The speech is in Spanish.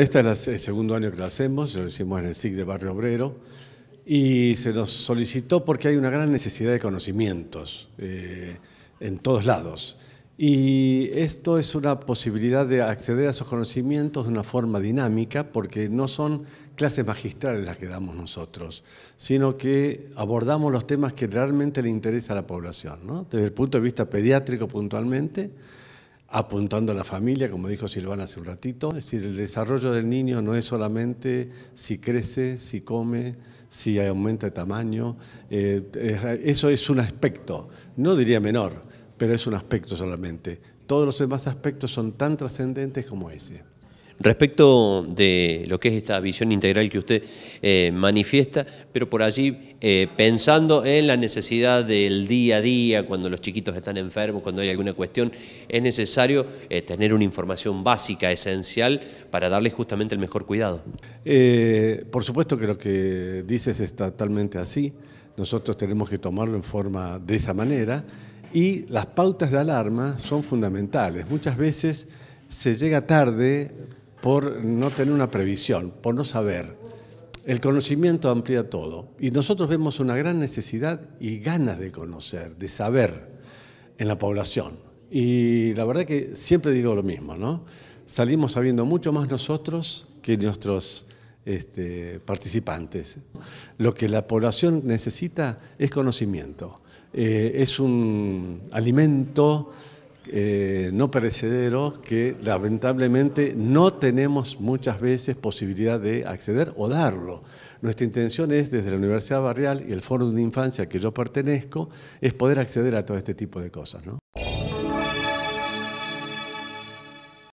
Este es el segundo año que lo hacemos, lo hicimos en el SIC de Barrio Obrero y se nos solicitó porque hay una gran necesidad de conocimientos eh, en todos lados. Y esto es una posibilidad de acceder a esos conocimientos de una forma dinámica, porque no son clases magistrales las que damos nosotros, sino que abordamos los temas que realmente le interesa a la población, desde el punto de vista pediátrico puntualmente, apuntando a la familia, como dijo Silvana hace un ratito. Es decir, el desarrollo del niño no es solamente si crece, si come, si aumenta de tamaño. Eh, eso es un aspecto, no diría menor, pero es un aspecto solamente. Todos los demás aspectos son tan trascendentes como ese. Respecto de lo que es esta visión integral que usted eh, manifiesta, pero por allí eh, pensando en la necesidad del día a día, cuando los chiquitos están enfermos, cuando hay alguna cuestión, es necesario eh, tener una información básica, esencial, para darles justamente el mejor cuidado. por supuesto que lo que dices es totalmente así. Nosotros tenemos que tomarlo en forma de esa manera y las pautas de alarma son fundamentales. Muchas veces se llega tarde por no tener una previsión, por no saber. El conocimiento amplía todo y nosotros vemos una gran necesidad y ganas de conocer, de saber en la población. Y la verdad que siempre digo lo mismo, ¿no? Salimos sabiendo mucho más nosotros que nuestros este, participantes. Lo que la población necesita es conocimiento, eh, es un alimento eh, no perecederos que lamentablemente no tenemos muchas veces posibilidad de acceder o darlo. Nuestra intención es, desde la Universidad Barrial y el Foro de Infancia que yo pertenezco, es poder acceder a todo este tipo de cosas. ¿no?